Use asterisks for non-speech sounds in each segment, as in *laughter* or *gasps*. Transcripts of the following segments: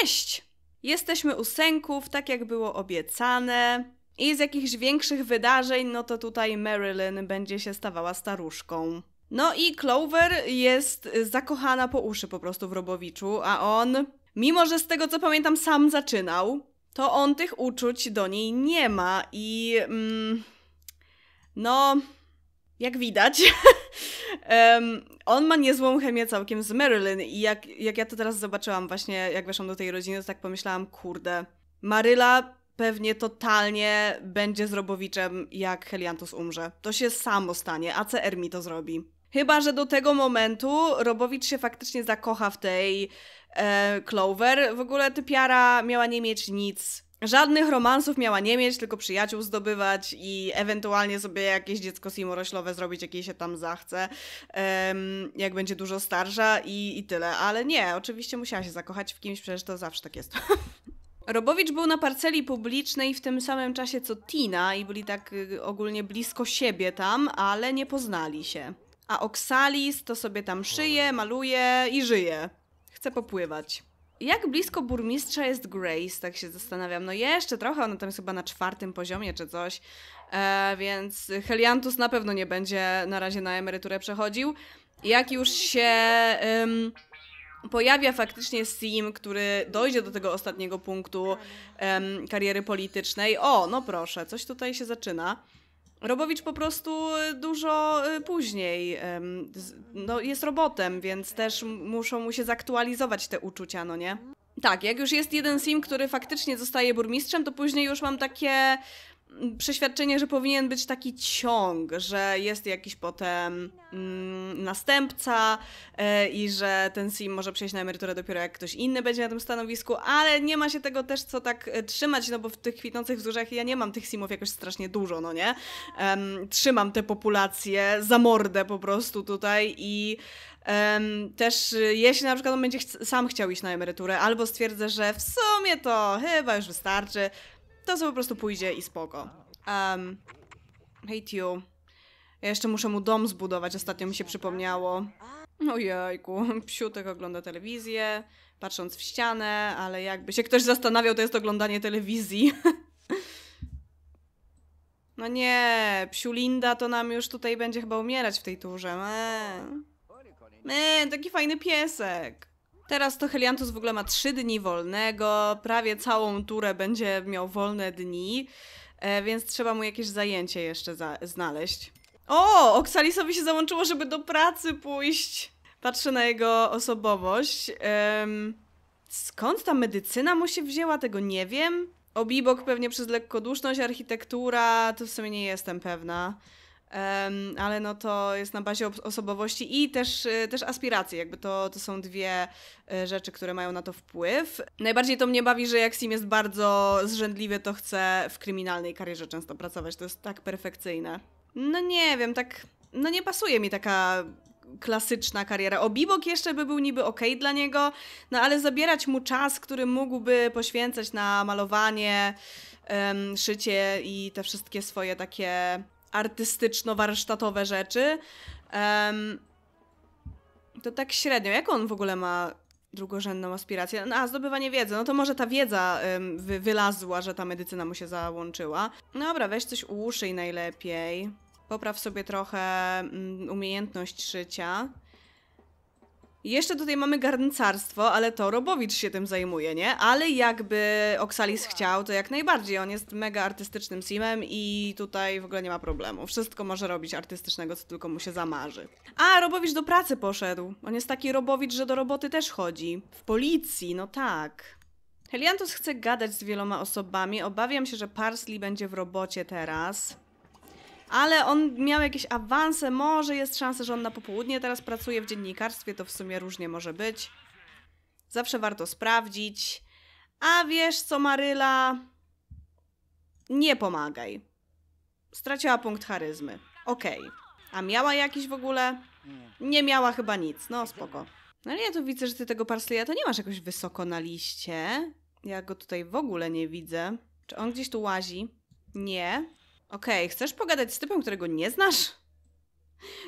Cześć! Jesteśmy u Sęków, tak jak było obiecane. I z jakichś większych wydarzeń, no to tutaj Marilyn będzie się stawała staruszką. No i Clover jest zakochana po uszy po prostu w Robowiczu, a on, mimo że z tego co pamiętam sam zaczynał, to on tych uczuć do niej nie ma i... Mm, no jak widać, um, *laughs* on ma niezłą chemię całkiem z Marilyn i jak, jak ja to teraz zobaczyłam właśnie, jak weszłam do tej rodziny, to tak pomyślałam, kurde, Maryla pewnie totalnie będzie zrobowiczem, jak Heliantus umrze. To się samo stanie, CR mi to zrobi. Chyba, że do tego momentu Robowicz się faktycznie zakocha w tej e, Clover. W ogóle Piara miała nie mieć nic Żadnych romansów miała nie mieć, tylko przyjaciół zdobywać i ewentualnie sobie jakieś dziecko simoroślowe zrobić, jakie się tam zachce, jak będzie dużo starsza i, i tyle. Ale nie, oczywiście musiała się zakochać w kimś, przecież to zawsze tak jest. *laughs* Robowicz był na parceli publicznej w tym samym czasie co Tina i byli tak y, ogólnie blisko siebie tam, ale nie poznali się. A Oksalis to sobie tam szyje, maluje i żyje. Chce popływać. Jak blisko burmistrza jest Grace, tak się zastanawiam. No jeszcze trochę, ona tam jest chyba na czwartym poziomie czy coś, e, więc Heliantus na pewno nie będzie na razie na emeryturę przechodził. Jak już się... pojawia faktycznie Sim, który dojdzie do tego ostatniego punktu kariery politycznej. O, no proszę, coś tutaj się zaczyna. Robowicz po prostu e, dużo e, później no, jest robotem, więc też muszą mu się zaktualizować te uczucia, no nie? Tak, jak już jest jeden sim, który faktycznie zostaje burmistrzem, to później już mam takie przeświadczenie, że powinien być taki ciąg, że jest jakiś potem mm, następca e, i że ten sim może przejść na emeryturę dopiero jak ktoś inny będzie na tym stanowisku, ale nie ma się tego też co tak e, trzymać, no bo w tych kwitnących wzórzach ja nie mam tych simów jakoś strasznie dużo, no nie? trzymam tę populację za mordę po prostu tutaj i um, też e, jeśli na przykład on będzie ch sam chciał iść na emeryturę albo stwierdzę, że w sumie to chyba już wystarczy, to sobie po prostu pójdzie i spoko. Um, hate you. Ja jeszcze muszę mu dom zbudować, ostatnio mi się przypomniało. Ojejku, *laughs* psiutek ogląda telewizję, patrząc w ścianę, ale jakby się ktoś zastanawiał, to jest oglądanie telewizji. *laughs* No nie, psiulinda to nam już tutaj będzie chyba umierać w tej turze. Eee. Eee, taki fajny piesek. Teraz to Heliantus w ogóle ma trzy dni wolnego, prawie całą turę będzie miał wolne dni, e, więc trzeba mu jakieś zajęcie jeszcze za znaleźć. O! Oksalisowi się załączyło, żeby do pracy pójść. Patrzę na jego osobowość. skąd ta medycyna mu się wzięła, tego nie wiem. Obibok pewnie przez lekkoduszność, architektura, to w sumie nie jestem pewna ale no to jest na bazie osobowości i też, y, też aspiracji, jakby to, to są dwie y, rzeczy, które mają na to wpływ. Najbardziej to mnie bawi, że jak Sim jest bardzo zrzędliwy, to chce w kryminalnej karierze często pracować, to jest tak perfekcyjne. No nie wiem, tak, no nie pasuje mi taka klasyczna kariera. Obibok jeszcze by był niby okej okay dla niego, no ale zabierać mu czas, który mógłby poświęcać na malowanie, um, szycie i te wszystkie swoje takie artystyczno-warsztatowe rzeczy. Um, to tak średnio. Jak on w ogóle ma drugorzędną aspirację? No, a zdobywanie wiedzy. No to może ta wiedza um, wy wylazła, że ta medycyna mu się załączyła. No dobra, weź coś ułóż najlepiej. Popraw sobie trochę um, umiejętność szycia. Jeszcze tutaj mamy garncarstwo, ale to Robowicz się tym zajmuje, nie? Ale jakby Oksalis chciał, to jak najbardziej. On jest mega artystycznym simem i tutaj w ogóle nie ma problemu. Wszystko może robić artystycznego, co tylko mu się zamarzy. A, Robowicz do pracy poszedł. On jest taki Robowicz, że do roboty też chodzi. W policji, no tak. Heliantus chce gadać z wieloma osobami. Obawiam się, że Parsley będzie w robocie teraz ale on miał jakieś awanse, może jest szansa, że on na popołudnie teraz pracuje w dziennikarstwie, to w sumie różnie może być. Zawsze warto sprawdzić. A wiesz co, Maryla? Nie pomagaj. Straciła punkt charyzmy. Okej. Okay. A miała jakiś w ogóle? Nie miała chyba nic. No spoko. No ale ja tu widzę, że ty tego parsleya to nie masz jakoś wysoko na liście. Ja go tutaj w ogóle nie widzę. Czy on gdzieś tu łazi? Nie. Okej, okay, chcesz pogadać z typem, którego nie znasz?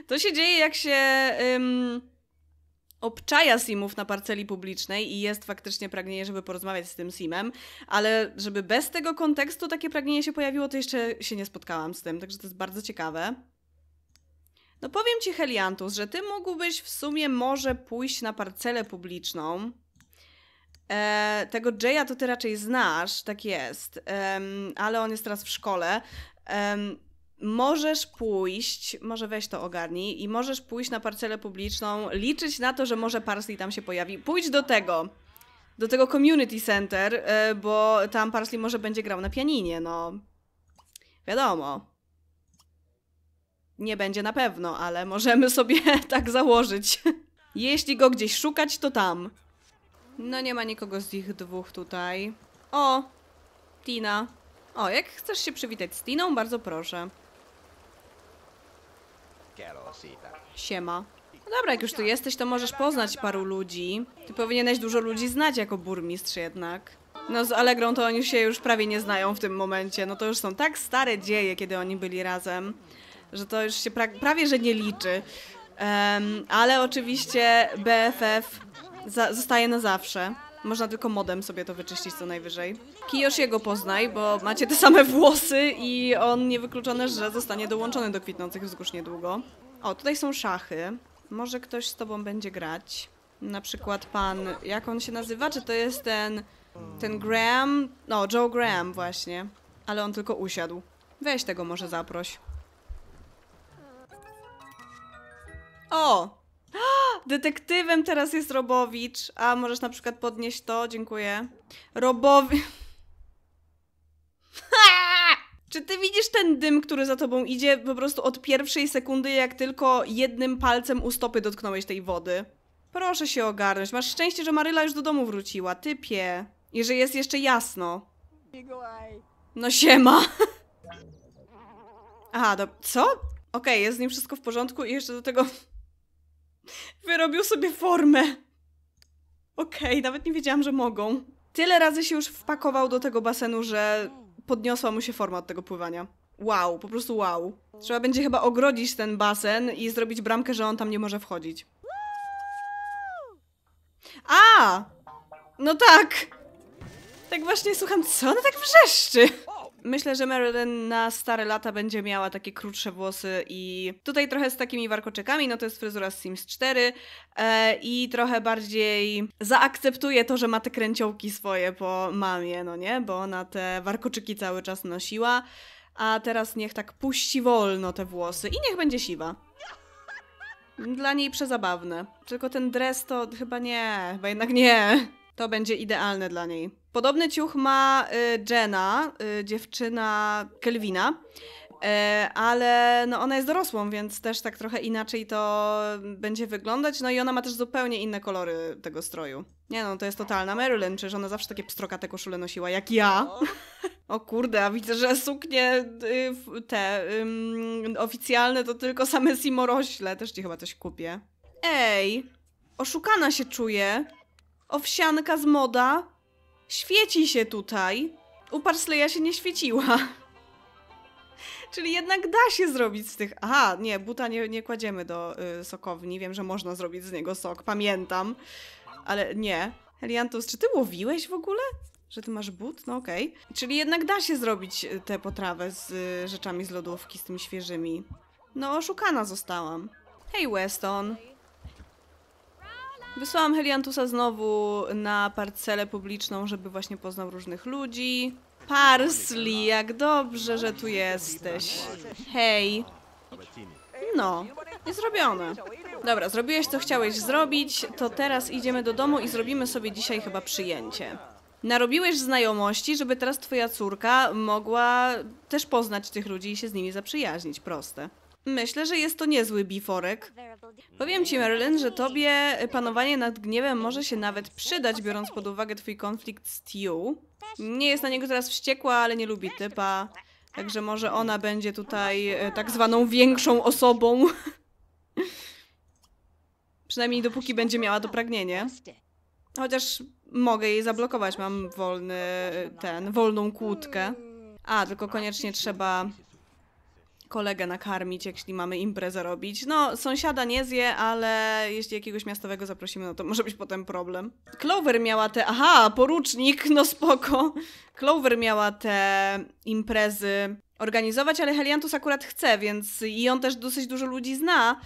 To się dzieje, jak się ym, obczaja simów na parceli publicznej i jest faktycznie pragnienie, żeby porozmawiać z tym simem, ale żeby bez tego kontekstu takie pragnienie się pojawiło, to jeszcze się nie spotkałam z tym, także to jest bardzo ciekawe. No powiem ci, Heliantus, że ty mógłbyś w sumie może pójść na parcelę publiczną. E, tego Jaya to ty raczej znasz, tak jest, e, ale on jest teraz w szkole, um, możesz pójść, może weź to ogarnij, i możesz pójść na parcelę publiczną, liczyć na to, że może Parsley tam się pojawi. Pójdź do tego, do tego community center, e, bo tam Parsley może będzie grał na pianinie, no. Wiadomo. Nie będzie na pewno, ale możemy sobie *laughs* tak założyć. Jeśli go gdzieś szukać, to tam. No nie ma nikogo z tych dwóch tutaj. O! Tina. O, jak chcesz się przywitać z Tiną, bardzo proszę. Siema. No dobra, jak już tu jesteś, to możesz poznać paru ludzi. Ty powinieneś dużo ludzi znać jako burmistrz jednak. No z Allegrą to oni się już prawie nie znają w tym momencie. No to już są tak stare dzieje, kiedy oni byli razem, że to już się pra prawie, że nie liczy. Um, ale oczywiście BFF zostaje na zawsze. Można tylko modem sobie to wyczyścić co najwyżej. jego poznaj, bo macie te same włosy i on niewykluczone, że zostanie dołączony do kwitnących wzgórz niedługo. O, tutaj są szachy. Może ktoś z tobą będzie grać. Na przykład pan, jak on się nazywa? Czy to jest ten, ten Graham? No, Joe Graham właśnie. Ale on tylko usiadł. Weź tego może zaproś. O! *gasps* Detektywem teraz jest Robowicz. A możesz na przykład podnieść to? Dziękuję. Robowi. *laughs* Czy ty widzisz ten dym, który za tobą idzie po prostu od pierwszej sekundy, jak tylko jednym palcem u stopy dotknąłeś tej wody? Proszę się ogarnąć. Masz szczęście, że Maryla już do domu wróciła. Typie. I że jest jeszcze jasno. No siema. *laughs* Aha, do... co? Okej, okay, jest z nim wszystko w porządku i jeszcze do tego Wyrobił sobie formę. Okej, okay, nawet nie wiedziałam, że mogą. Tyle razy się już wpakował do tego basenu, że podniosła mu się forma od tego pływania. Wow, po prostu wow. Trzeba będzie chyba ogrodzić ten basen i zrobić bramkę, że on tam nie może wchodzić. A! No tak! Tak właśnie słucham, co ona tak wrzeszczy? Myślę, że Marilyn na stare lata będzie miała takie krótsze włosy i tutaj trochę z takimi warkoczekami, no to jest fryzura z Sims 4 e, i trochę bardziej zaakceptuje to, że ma te kręciołki swoje po mamie, no nie? Bo ona te warkoczyki cały czas nosiła, a teraz niech tak puści wolno te włosy i niech będzie siwa. Dla niej przezabawne. Tylko ten dres to chyba nie, chyba jednak nie. To będzie idealne dla niej. Podobny ciuch ma y, Jenna, y, dziewczyna Kelvina y, ale no ona jest dorosłą, więc też tak trochę inaczej to będzie wyglądać. No i ona ma też zupełnie inne kolory tego stroju. Nie no, to jest totalna Marilyn, czyż ona zawsze takie pstrokate koszule nosiła, jak ja. No. *laughs* O, kurde, a widzę, że suknie te oficjalne to tylko same simorośle. Też ci chyba coś kupię. Ej, oszukana się czuję. Owsianka z moda świeci się tutaj. U Parsleya się nie świeciła. *laughs* Czyli jednak da się zrobić z tych... Aha, nie, buta nie, nie kładziemy do y, sokowni. Wiem, że można zrobić z niego sok, pamiętam. Ale nie. Heliantus, czy ty łowiłeś w ogóle? Że ty masz but? No okej. Okay. Czyli jednak da się zrobić y, tę potrawę z y, rzeczami z lodówki, z tymi świeżymi. No, oszukana zostałam. Hej, Weston. Wysłałam Heliantusa znowu na parcelę publiczną, żeby właśnie poznał różnych ludzi. Parsley, jak dobrze, że tu jesteś. Hej. No, jest zrobione. Dobra, zrobiłeś co chciałeś zrobić, to teraz idziemy do domu i zrobimy sobie dzisiaj chyba przyjęcie. Narobiłeś znajomości, żeby teraz twoja córka mogła też poznać tych ludzi i się z nimi zaprzyjaźnić. Proste. Myślę, że jest to niezły biforek. Powiem ci, Marilyn, że tobie panowanie nad gniewem może się nawet przydać, biorąc pod uwagę twój konflikt z Tiu. Nie jest na niego teraz wściekła, ale nie lubi typa. Także może ona będzie tutaj e, tak zwaną większą osobą. *laughs* Przynajmniej dopóki będzie miała to pragnienie. Chociaż mogę jej zablokować, mam wolny e, ten, wolną kłódkę. A, tylko koniecznie trzeba kolegę nakarmić, jeśli mamy imprezę robić. No, sąsiada nie zje, ale jeśli jakiegoś miastowego zaprosimy, no to może być potem problem. Clover miała te... Aha, porucznik, no spoko. Clover miała te imprezy organizować, ale Heliantus akurat chce, więc i on też dosyć dużo ludzi zna,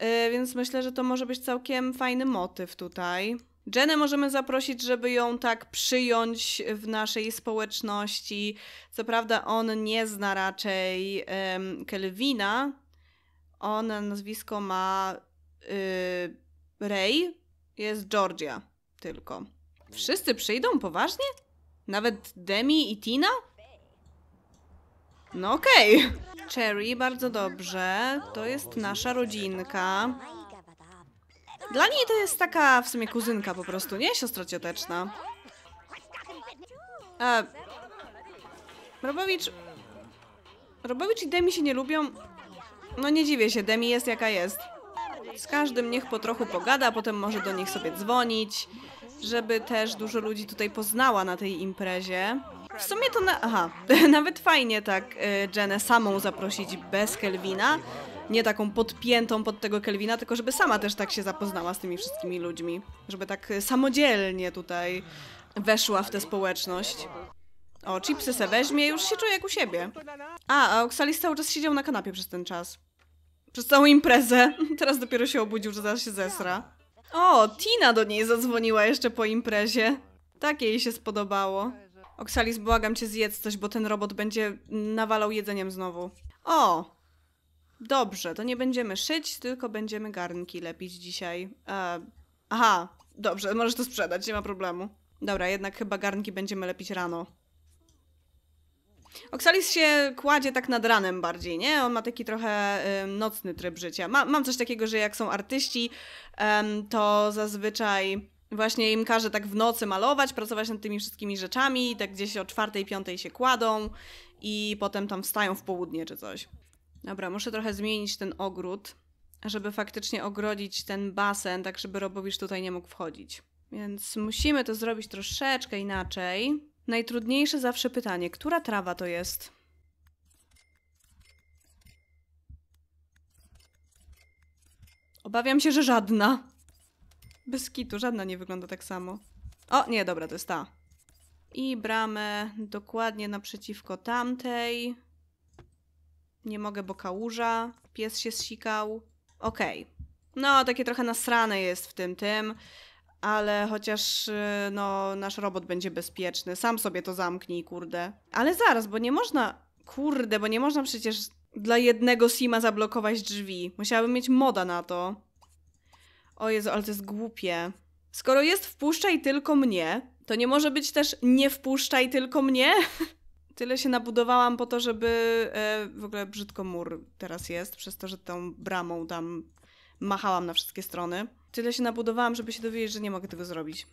yy, więc myślę, że to może być całkiem fajny motyw tutaj. Jenę możemy zaprosić, żeby ją tak przyjąć w naszej społeczności. Co prawda, on nie zna raczej um, Kelvina. On nazwisko ma y, Ray, jest Georgia tylko. Wszyscy przyjdą poważnie? Nawet Demi i Tina? No okej. Okay. Cherry, bardzo dobrze. To jest nasza rodzinka. Dla niej to jest taka w sumie kuzynka po prostu, nie? Siostra cioteczna. E, Robowicz... Robowicz i Demi się nie lubią. No nie dziwię się, Demi jest jaka jest. Z każdym niech po trochu pogada, potem może do nich sobie dzwonić, żeby też dużo ludzi tutaj poznała na tej imprezie. W sumie to na... aha, *laughs* nawet fajnie tak y, Jenę samą zaprosić bez Kelvina, nie taką podpiętą pod tego Kelvina, tylko żeby sama też tak się zapoznała z tymi wszystkimi ludźmi, żeby tak samodzielnie tutaj weszła w tę społeczność. O, chipsy se weźmie, już się czuje jak u siebie. A, a Oksalis cały czas siedział na kanapie przez ten czas. Przez całą imprezę. *laughs* Teraz dopiero się obudził, że zaraz się zesra. O, Tina do niej zadzwoniła jeszcze po imprezie. Takie jej się spodobało. Oksalis, błagam cię, zjedz coś, bo ten robot będzie nawalał jedzeniem znowu. O, Dobrze, to nie będziemy szyć, tylko będziemy garnki lepić dzisiaj. E, aha, dobrze, możesz to sprzedać, nie ma problemu. Dobra, jednak chyba garnki będziemy lepić rano. Oksalis się kładzie tak nad ranem bardziej, nie? On ma taki trochę nocny tryb życia. Ma, mam coś takiego, że jak są artyści, y, to zazwyczaj właśnie im każe tak w nocy malować, pracować nad tymi wszystkimi rzeczami, tak gdzieś o czwartej, piątej się kładą i potem tam wstają w południe czy coś. Dobra, muszę trochę zmienić ten ogród, żeby faktycznie ogrodzić ten basen, tak żeby Robowisz tutaj nie mógł wchodzić. Więc musimy to zrobić troszeczkę inaczej. Najtrudniejsze zawsze pytanie, która trawa to jest? Obawiam się, że żadna. Bez kitu, żadna nie wygląda tak samo. O, nie, dobra, to jest ta. I bramę dokładnie naprzeciwko tamtej. Nie mogę, bo kałuża. Pies się zsikał. Okej. Okay. No, takie trochę nasrane jest w tym tym, ale chociaż y, no, nasz robot będzie bezpieczny. Sam sobie to zamknij, kurde. Ale zaraz, bo nie można... Kurde, bo nie można przecież dla jednego sima zablokować drzwi. Musiałabym mieć moda na to. O Jezu, ale to jest głupie. Skoro jest wpuszczaj tylko mnie, to nie może być też nie wpuszczaj tylko mnie? *laughs* tyle się nabudowałam po to, żeby e, w ogóle brzydko mur teraz jest, przez to, że tą bramą tam machałam na wszystkie strony. Tyle się nabudowałam, żeby się dowiedzieć, że nie mogę tego zrobić.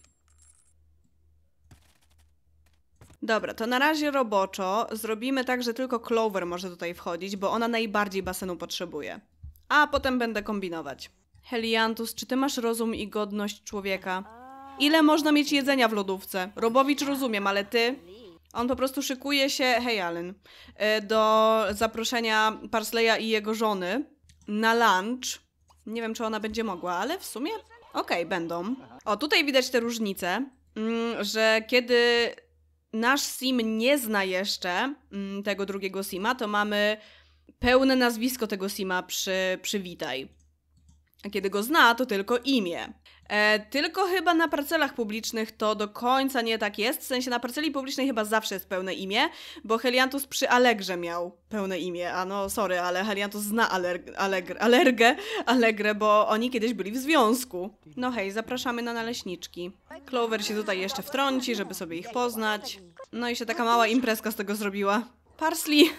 Dobra, to na razie roboczo zrobimy tak, że tylko Clover może tutaj wchodzić, bo ona najbardziej basenu potrzebuje. A potem będę kombinować. Heliantus, czy ty masz rozum i godność człowieka? Ile można mieć jedzenia w lodówce? Robowicz rozumiem, ale ty? On po prostu szykuje się, hej Alan, e, do zaproszenia Parsleya i jego żony na lunch. Nie wiem, czy ona będzie mogła, ale w sumie okej, okay, będą. O, tutaj widać te różnice, mm, że kiedy nasz sim nie zna jeszcze mm, tego drugiego sima, to mamy pełne nazwisko tego sima przy przywitaj a kiedy go zna, to tylko imię. E, tylko chyba na parcelach publicznych to do końca nie tak jest. W sensie na parceli publicznej chyba zawsze jest pełne imię, bo Heliantus przy Allegrze miał pełne imię. A no, sorry, ale Heliantus zna Aler- Alegr- Alergę, Allegrę, bo oni kiedyś byli w związku. No hej, zapraszamy na naleśniczki. Clover się tutaj jeszcze wtrąci, żeby sobie ich poznać. No i się taka mała imprezka z tego zrobiła. Parsley,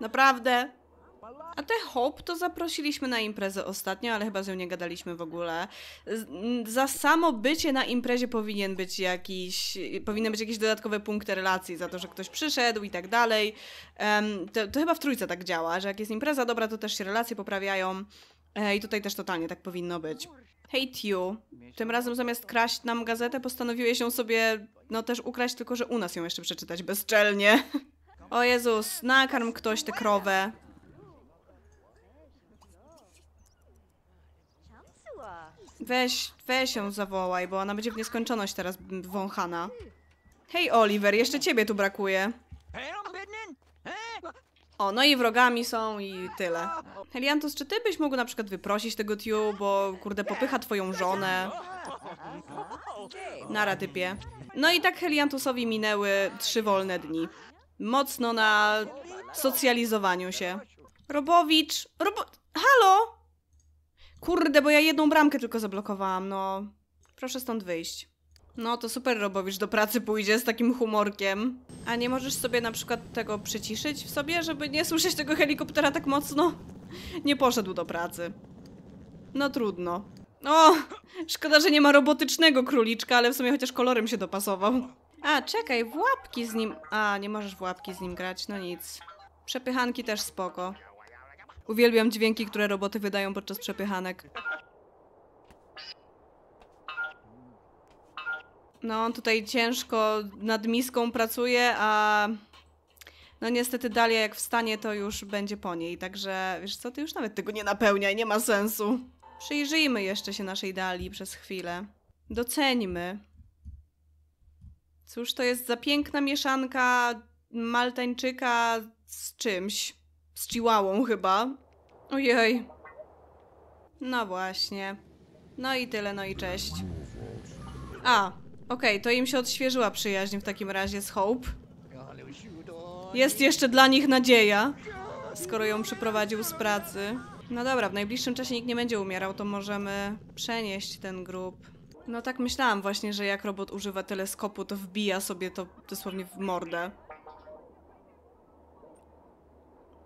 naprawdę, a tę Hope to zaprosiliśmy na imprezę ostatnio, ale chyba z nią nie gadaliśmy w ogóle. Za samo bycie na imprezie powinien być jakiś, powinny być jakieś dodatkowe punkty relacji za to, że ktoś przyszedł i tak dalej. Um, to, to chyba w trójce tak działa, że jak jest impreza dobra, to też się relacje poprawiają. E, I tutaj też totalnie tak powinno być. Hate you. Tym razem zamiast kraść nam gazetę, postanowiłeś ją sobie, no też ukraść, tylko że u nas ją jeszcze przeczytać bezczelnie. *laughs* O Jezus, nakarm ktoś tę krowę. Weź, weź ją zawołaj, bo ona będzie w nieskończoność teraz wąchana. Hej, Oliver, jeszcze ciebie tu brakuje. O, no i wrogami są i tyle. Heliantus, czy ty byś mógł na przykład wyprosić tego Tiu, bo kurde popycha twoją żonę? Nara typie. No i tak Heliantusowi minęły trzy wolne dni. Mocno na socjalizowaniu się. Robowicz, Robo... Halo! Kurde, bo ja jedną bramkę tylko zablokowałam, no. Proszę stąd wyjść. No to super Robowicz do pracy pójdzie z takim humorkiem. A nie możesz sobie na przykład tego przyciszyć w sobie, żeby nie słyszeć tego helikoptera tak mocno? Nie poszedł do pracy. No trudno. O! Szkoda, że nie ma robotycznego króliczka, ale w sumie chociaż kolorem się dopasował. A, czekaj, w łapki z nim... A, nie możesz w łapki z nim grać, no nic. Przepychanki też spoko. Uwielbiam dźwięki, które roboty wydają podczas przepychanek. No, on tutaj ciężko nad miską pracuje, a no niestety Dalia jak wstanie, to już będzie po niej. Także wiesz co, ty już nawet tego nie napełniaj, nie ma sensu. Przyjrzyjmy jeszcze się naszej Dali przez chwilę. Doceńmy. Cóż to jest za piękna mieszanka Maltańczyka z czymś. Z Chihuahą chyba. Ojej. No właśnie. No i tyle, no i cześć. A, okej, okay, to im się odświeżyła przyjaźń w takim razie z Hope. Jest jeszcze dla nich nadzieja, skoro ją przyprowadził z pracy. No dobra, w najbliższym czasie nikt nie będzie umierał, to możemy przenieść ten grób. No tak myślałam właśnie, że jak robot używa teleskopu, to wbija sobie to dosłownie w mordę.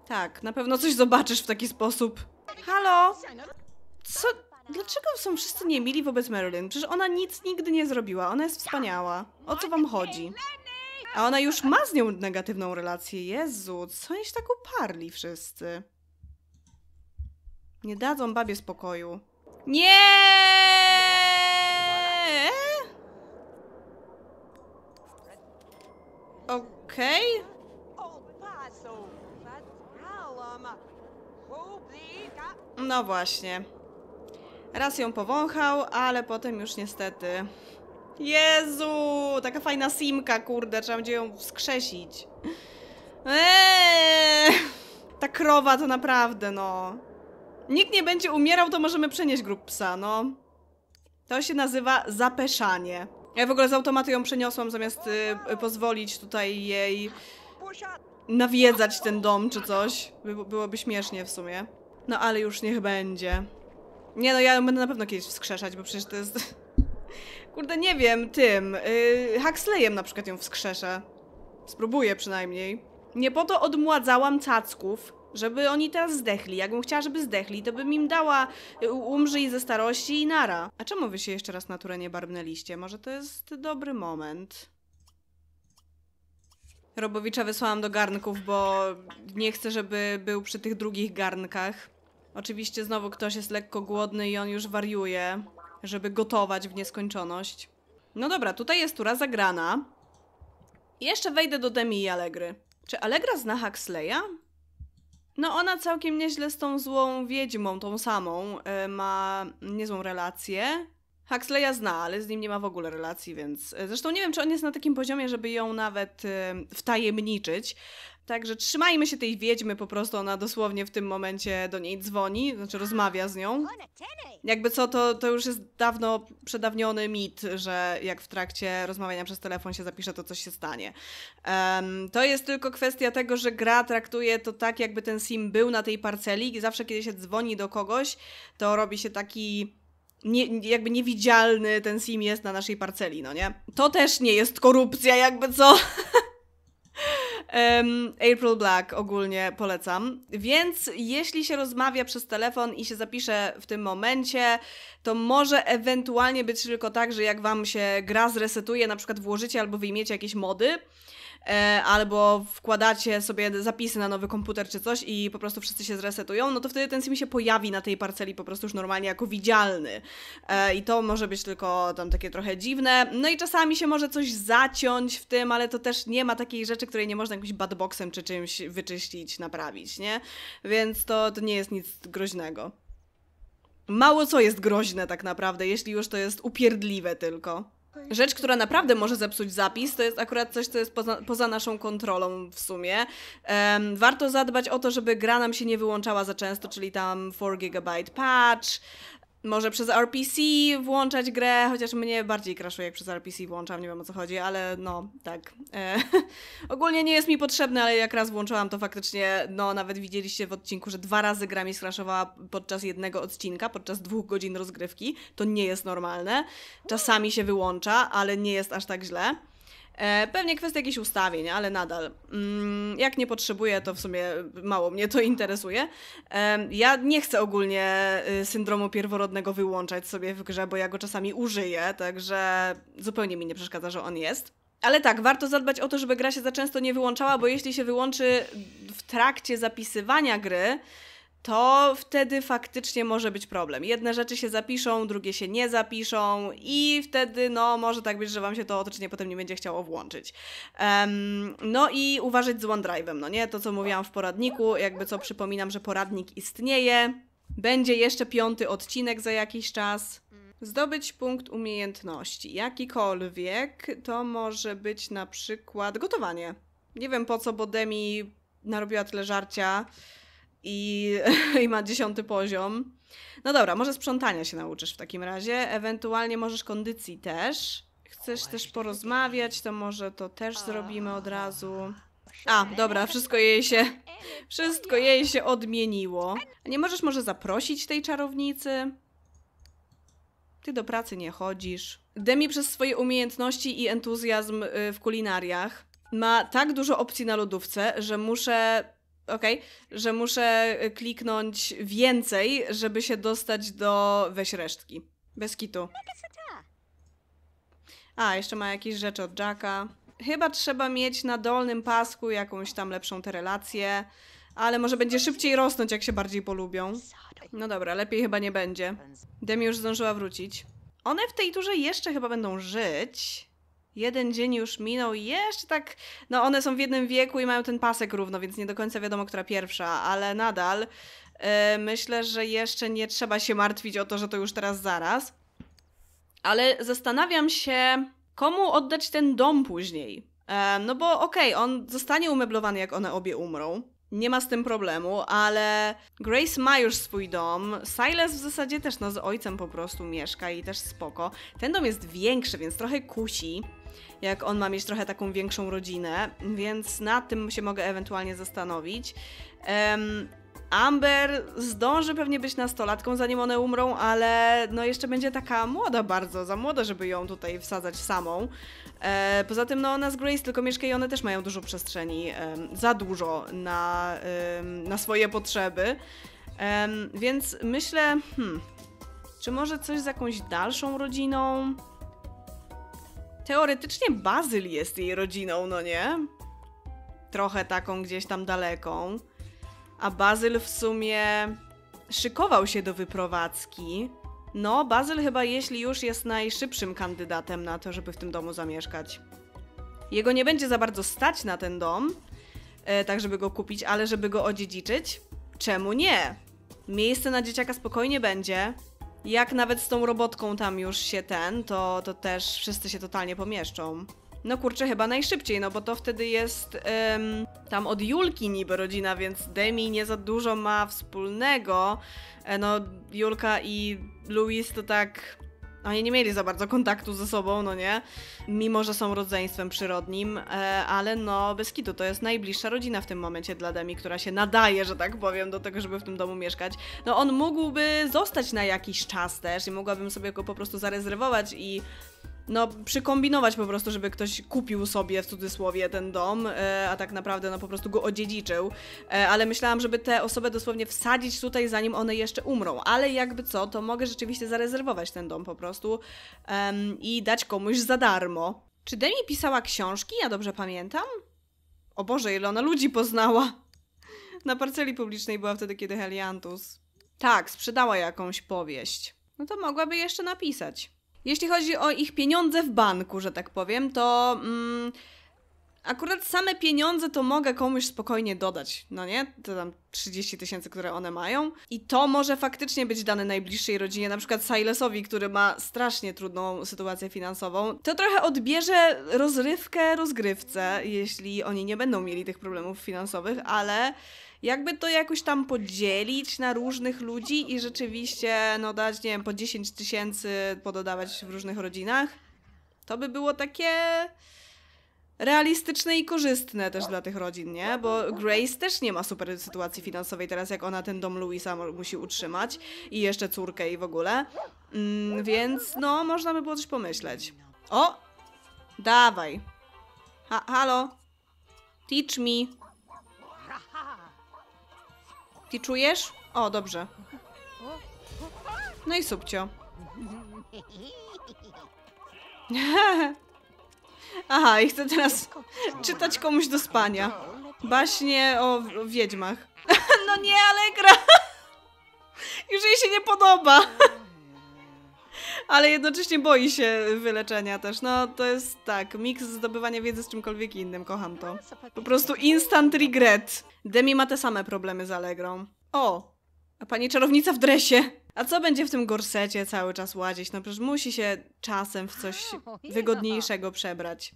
Tak, na pewno coś zobaczysz w taki sposób. Halo? Co? Dlaczego są wszyscy niemili wobec Marilyn? Przecież ona nic nigdy nie zrobiła. Ona jest wspaniała. O co wam chodzi? A ona już ma z nią negatywną relację. Jezu, co oni się tak uparli wszyscy? Nie dadzą babie spokoju. Nie! Okej. Okay. No właśnie. Raz ją powąchał, ale potem już niestety... Jezu! Taka fajna simka, kurde, trzeba będzie ją wskrzesić. Eee! Ta krowa to naprawdę, no. Nikt nie będzie umierał, to możemy przenieść grób psa, no. To się nazywa zapeszanie. Ja w ogóle z automatu ją przeniosłam, zamiast y, y pozwolić tutaj jej nawiedzać ten dom czy coś. By byłoby śmiesznie w sumie. No ale już niech będzie. Nie no, ja ją będę na pewno kiedyś wskrzeszać, bo przecież to jest... *laughs* Kurde, nie wiem, tym... Yy, Huxleyem na przykład ją wskrzeszę. Spróbuję przynajmniej. Nie po to odmładzałam cacków, żeby oni teraz zdechli. Jakbym chciała, żeby zdechli, to bym im dała y, umrzyj ze starości i nara. A czemu wy się jeszcze raz na turę nie Może to jest dobry moment. Robowicza wysłałam do garnków, bo nie chcę, żeby był przy tych drugich garnkach. Oczywiście znowu ktoś jest lekko głodny i on już wariuje, żeby gotować w nieskończoność. No dobra, tutaj jest tura zagrana. I jeszcze wejdę do Demi i Allegry. Czy Allegra zna Huxleya? No ona całkiem nieźle z tą złą wiedźmą, tą samą, yy, ma niezłą relację. Huxleya zna, ale z nim nie ma w ogóle relacji, więc... E, zresztą nie wiem, czy on jest na takim poziomie, żeby ją nawet yy, wtajemniczyć, Także trzymajmy się tej wiedźmy po prostu, ona dosłownie w tym momencie do niej dzwoni, znaczy rozmawia z nią. Jakby co, to, to już jest dawno przedawniony mit, że jak w trakcie rozmawiania przez telefon się zapisze, to coś się stanie. Um, to jest tylko kwestia tego, że gra traktuje to tak, jakby ten sim był na tej parceli i zawsze kiedy się dzwoni do kogoś, to robi się taki nie, jakby niewidzialny ten sim jest na naszej parceli, no nie? To też nie jest korupcja, jakby co. *laughs* April Black ogólnie polecam. Więc jeśli się rozmawia przez telefon i się zapisze w tym momencie, to może ewentualnie być tylko tak, że jak wam się gra zresetuje, na przykład włożycie albo wyjmiecie jakieś mody, E, albo wkładacie sobie zapisy na nowy komputer czy coś i po prostu wszyscy się zresetują, no to wtedy ten sim się pojawi na tej parceli po prostu już normalnie jako widzialny. E, I to może być tylko tam takie trochę dziwne. No i czasami się może coś zaciąć w tym, ale to też nie ma takiej rzeczy, której nie można jakimś badboxem czy czymś wyczyścić, naprawić, nie? Więc to, to nie jest nic groźnego. Mało co jest groźne tak naprawdę, jeśli już to jest upierdliwe tylko. Rzecz, która naprawdę może zepsuć zapis, to jest akurat coś, co jest poza, poza naszą kontrolą w sumie. Um, warto zadbać o to, żeby gra nam się nie wyłączała za często, czyli tam 4 GB patch, może przez RPC włączać grę, chociaż mnie bardziej kraszuje jak przez RPC włączam, nie wiem o co chodzi, ale no tak. E, *laughs* ogólnie nie jest mi potrzebne, ale jak raz włączyłam to faktycznie, no nawet widzieliście w odcinku, że dwa razy gra mi skraszowała podczas jednego odcinka, podczas dwóch godzin rozgrywki. To nie jest normalne. Czasami się wyłącza, ale nie jest aż tak źle. E, pewnie kwestia jakichś ustawień, ale nadal. Mm, jak nie potrzebuję, to w sumie mało mnie to interesuje. E, ja nie chcę ogólnie y, syndromu pierworodnego wyłączać sobie w grze, bo ja go czasami użyję, także zupełnie mi nie przeszkadza, że on jest. Ale tak, warto zadbać o to, żeby gra się za często nie wyłączała, bo jeśli się wyłączy w trakcie zapisywania gry, to wtedy faktycznie może być problem. Jedne rzeczy się zapiszą, drugie się nie zapiszą i wtedy no może tak być, że Wam się to otoczenie potem nie będzie chciało włączyć. Um, no i uważać z OneDrive'em, no nie? To co mówiłam w poradniku, jakby co przypominam, że poradnik istnieje. Będzie jeszcze piąty odcinek za jakiś czas. Zdobyć punkt umiejętności, jakikolwiek, to może być na przykład gotowanie. Nie wiem po co, bo Demi narobiła tyle żarcia, i, *laughs* i ma dziesiąty poziom. No dobra, może sprzątania się nauczysz w takim razie, ewentualnie możesz kondycji też. Chcesz też porozmawiać, to może to też zrobimy od razu. A, dobra, wszystko jej się. *laughs* Wszystko jej się odmieniło. Nie możesz może zaprosić tej czarownicy? Ty do pracy nie chodzisz. Demi przez swoje umiejętności i entuzjazm y, w kulinariach ma tak dużo opcji na lodówce, że muszę OK, okay, że muszę y, kliknąć więcej, żeby się dostać do weź resztki. Bez kitu. A, jeszcze ma jakieś rzeczy od Jacka. Chyba trzeba mieć na dolnym pasku jakąś tam lepszą tę relację, ale może będzie szybciej rosnąć, jak się bardziej polubią. No dobra, lepiej chyba nie będzie. Demi już zdążyła wrócić. One w tej turze jeszcze chyba będą żyć jeden dzień już minął i jeszcze tak, no one są w jednym wieku i mają ten pasek równo, więc nie do końca wiadomo, która pierwsza, ale nadal yy, myślę, że jeszcze nie trzeba się martwić o to, że to już teraz zaraz. Ale zastanawiam się, komu oddać ten dom później. Yy, no bo okej, okay, on zostanie umeblowany, jak one obie umrą. Nie ma z tym problemu, ale Grace ma już swój dom. Silas w zasadzie też no, z ojcem po prostu mieszka i też spoko. Ten dom jest większy, więc trochę kusi jak on ma mieć trochę taką większą rodzinę, więc nad tym się mogę ewentualnie zastanowić. Um, Amber zdąży pewnie być nastolatką, zanim one umrą, ale no jeszcze będzie taka młoda bardzo, za młoda, żeby ją tutaj wsadzać samą. E, poza tym no ona z Grace tylko mieszka i one też mają dużo przestrzeni, e, za dużo na, e, na swoje potrzeby. więc myślę, hmm, czy może coś z jakąś dalszą rodziną? Teoretycznie Bazyl jest jej rodziną, no nie? Trochę taką gdzieś tam daleką. A Bazyl w sumie szykował się do wyprowadzki. No, Bazyl chyba jeśli już jest najszybszym kandydatem na to, żeby w tym domu zamieszkać. Jego nie będzie za bardzo stać na ten dom, e, tak żeby go kupić, ale żeby go odziedziczyć, czemu nie? Miejsce na dzieciaka spokojnie będzie, jak nawet z tą robotką tam już się ten, to, to też wszyscy się totalnie pomieszczą. No kurczę, chyba najszybciej, no bo to wtedy jest ym, tam od Julki niby rodzina, więc Demi nie za dużo ma wspólnego. E, no Julka i Louis to tak oni no nie mieli za bardzo kontaktu ze sobą, no nie? Mimo, że są rodzeństwem przyrodnim, e, ale no bez kitu, to jest najbliższa rodzina w tym momencie dla Demi, która się nadaje, że tak powiem, do tego, żeby w tym domu mieszkać. No on mógłby zostać na jakiś czas też i mogłabym sobie go po prostu zarezerwować i no, przykombinować po prostu, żeby ktoś kupił sobie w cudzysłowie ten dom, e, a tak naprawdę no po prostu go odziedziczył. E, ale myślałam, żeby te osoby dosłownie wsadzić tutaj, zanim one jeszcze umrą. Ale jakby co, to mogę rzeczywiście zarezerwować ten dom po prostu um, i dać komuś za darmo. Czy Demi pisała książki? Ja dobrze pamiętam. O Boże, ile ona ludzi poznała. *laughs* Na parceli publicznej była wtedy, kiedy Heliantus. Tak, sprzedała jakąś powieść. No to mogłaby jeszcze napisać. Jeśli chodzi o ich pieniądze w banku, że tak powiem, to mm, akurat same pieniądze to mogę komuś spokojnie dodać, no nie? To tam 30 tysięcy, które one mają. I to może faktycznie być dane najbliższej rodzinie, na przykład Silesowi, który ma strasznie trudną sytuację finansową. To trochę odbierze rozrywkę rozgrywce, jeśli oni nie będą mieli tych problemów finansowych, ale jakby to jakoś tam podzielić na różnych ludzi i rzeczywiście, no dać, nie wiem, po 10 tysięcy pododawać w różnych rodzinach, to by było takie realistyczne i korzystne też dla tych rodzin, nie? Bo Grace też nie ma super sytuacji finansowej teraz, jak ona ten dom Louisa musi utrzymać i jeszcze córkę i w ogóle. Mm, więc no, można by było coś pomyśleć. O! Dawaj. Ha halo. Teach me. Ty czujesz? O, dobrze. No i subcio. *laughs* Aha, i chcę teraz czytać komuś do spania. Baśnie o, o wiedźmach. *laughs* no nie, gra. *laughs* Już jej się nie podoba ale jednocześnie boi się wyleczenia też. No to jest tak, miks zdobywania wiedzy z czymkolwiek innym, kocham to. Po prostu instant regret. Demi ma te same problemy z Allegrą. O, a pani czarownica w dresie. A co będzie w tym gorsecie cały czas łazić? No przecież musi się czasem w coś wygodniejszego przebrać.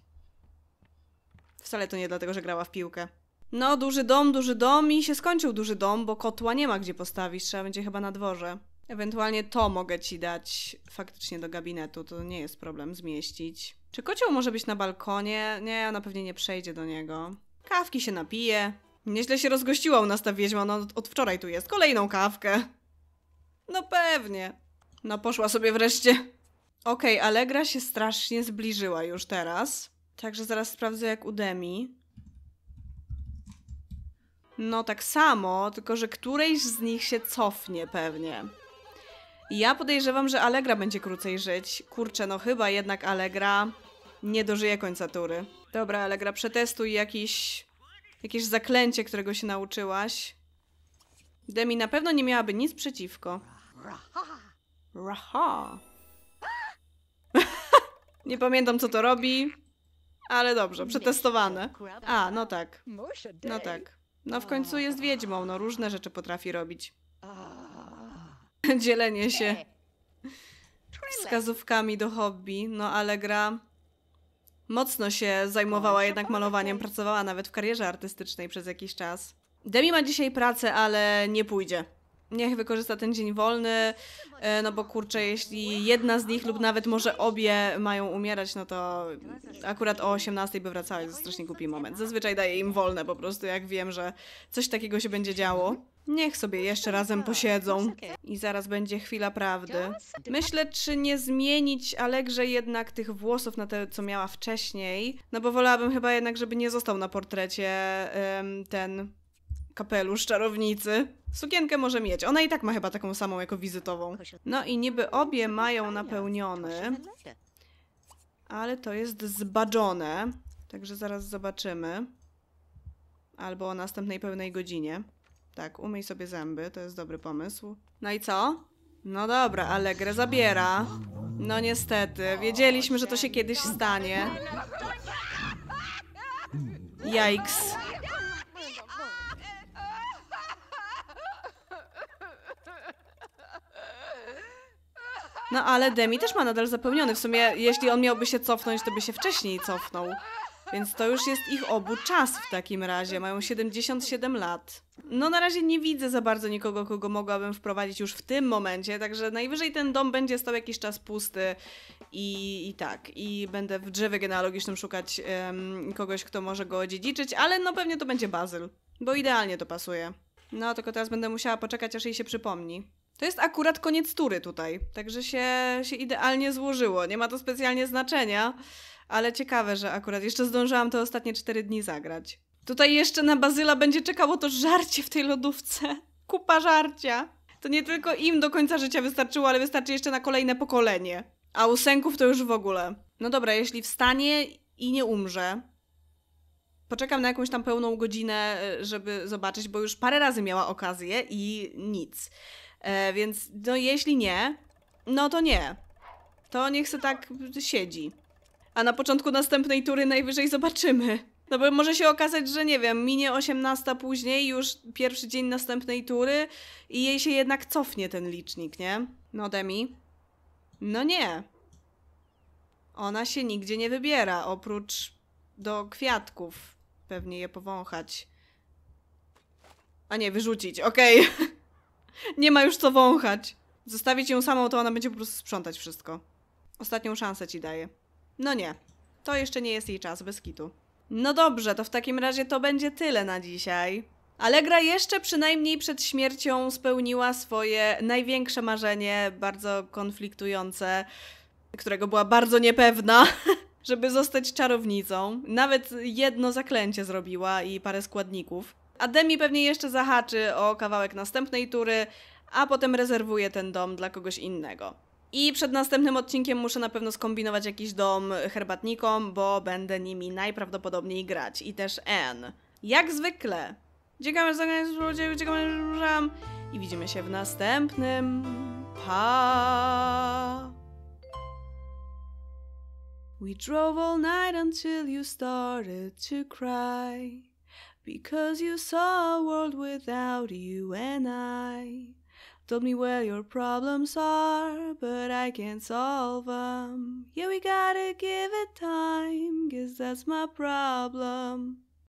Wcale to nie dlatego, że grała w piłkę. No, duży dom, duży dom i się skończył duży dom, bo kotła nie ma gdzie postawić, trzeba będzie chyba na dworze. Ewentualnie to mogę ci dać faktycznie do gabinetu, to nie jest problem zmieścić. Czy kocioł może być na balkonie? Nie, ona pewnie nie przejdzie do niego. Kawki się napije. Nieźle się rozgościła u nas ta wieźma, no od wczoraj tu jest. Kolejną kawkę. No pewnie. No poszła sobie wreszcie. Okej, okay, Allegra się strasznie zbliżyła już teraz. Także zaraz sprawdzę jak u demi No tak samo, tylko że którejś z nich się cofnie pewnie. Ja podejrzewam, że Allegra będzie krócej żyć. Kurczę, no chyba jednak Allegra nie dożyje końca tury. Dobra, Allegra, przetestuj jakiś, jakieś zaklęcie, którego się nauczyłaś. Demi na pewno nie miałaby nic przeciwko. Raha. *laughs* nie pamiętam, co to robi, ale dobrze, przetestowane. A, no tak. No tak. No w końcu jest wiedźmą, no różne rzeczy potrafi robić. *laughs* dzielenie się wskazówkami do hobby, no ale gra mocno się zajmowała jednak malowaniem, pracowała nawet w karierze artystycznej przez jakiś czas. Demi ma dzisiaj pracę, ale nie pójdzie. Niech wykorzysta ten dzień wolny, e, no bo kurczę, jeśli jedna z nich lub nawet może obie mają umierać, no to akurat o 18 by wracały, to strasznie głupi moment. Zazwyczaj daję im wolne po prostu, jak wiem, że coś takiego się będzie działo. Niech sobie jeszcze razem posiedzą. I zaraz będzie chwila prawdy. Myślę, czy nie zmienić Alegrze jednak tych włosów na te, co miała wcześniej. No bo wolałabym chyba jednak, żeby nie został na portrecie ten kapelusz czarownicy. Sukienkę może mieć. Ona i tak ma chyba taką samą jako wizytową. No i niby obie mają napełniony. Ale to jest zbadzone. Także zaraz zobaczymy. Albo o następnej pełnej godzinie. Tak, umyj sobie zęby, to jest dobry pomysł. No i co? No dobra, ale zabiera. No niestety, wiedzieliśmy, że to się kiedyś stanie. Jajks. No ale Demi też ma nadal zapełniony. W sumie, jeśli on miałby się cofnąć, to by się wcześniej cofnął. Więc to już jest ich obu czas w takim razie. Mają 77 lat. No na razie nie widzę za bardzo nikogo, kogo mogłabym wprowadzić już w tym momencie, także najwyżej ten dom będzie stał jakiś czas pusty i, i tak. I będę w drzewie genealogicznym szukać um, kogoś, kto może go odziedziczyć, ale no pewnie to będzie Bazyl, bo idealnie to pasuje. No tylko teraz będę musiała poczekać, aż jej się przypomni. To jest akurat koniec tury tutaj, także się, się idealnie złożyło. Nie ma to specjalnie znaczenia, ale ciekawe, że akurat jeszcze zdążyłam te ostatnie cztery dni zagrać. Tutaj jeszcze na Bazyla będzie czekało to żarcie w tej lodówce. *laughs* Kupa żarcia. To nie tylko im do końca życia wystarczyło, ale wystarczy jeszcze na kolejne pokolenie. A u to już w ogóle. No dobra, jeśli wstanie i nie umrze, poczekam na jakąś tam pełną godzinę, e, żeby zobaczyć, bo już parę razy miała okazję i nic. E, więc no jeśli nie, no to nie. To niech se tak siedzi a na początku następnej tury najwyżej zobaczymy. No bo może się okazać, że nie wiem, minie 18 później, już pierwszy dzień następnej tury i jej się jednak cofnie ten licznik, nie? No Demi? No nie. Ona się nigdzie nie wybiera, oprócz do kwiatków. Pewnie je powąchać. A nie, wyrzucić, okej. Okay. *laughs* nie ma już co wąchać. Zostawić ją samą, to ona będzie po prostu sprzątać wszystko. Ostatnią szansę ci daję. No nie, to jeszcze nie jest jej czas, bez kitu. No dobrze, to w takim razie to będzie tyle na dzisiaj. Allegra jeszcze przynajmniej przed śmiercią spełniła swoje największe marzenie, bardzo konfliktujące, którego była bardzo niepewna, *laughs* żeby zostać czarownicą. Nawet jedno zaklęcie zrobiła i parę składników. Ademi pewnie jeszcze zahaczy o kawałek następnej tury, a potem rezerwuje ten dom dla kogoś innego. I przed następnym odcinkiem muszę na pewno skombinować jakiś dom herbatnikom, bo będę nimi najprawdopodobniej grać. I też N. Jak zwykle. Dziękamy za oglądanie, dziękamy i widzimy się w następnym. Pa! We drove all night until you started to cry because you saw a world without you and I. Told me where your problems are, but I can't solve 'em. Yeah, we gotta give it time, that's my problem.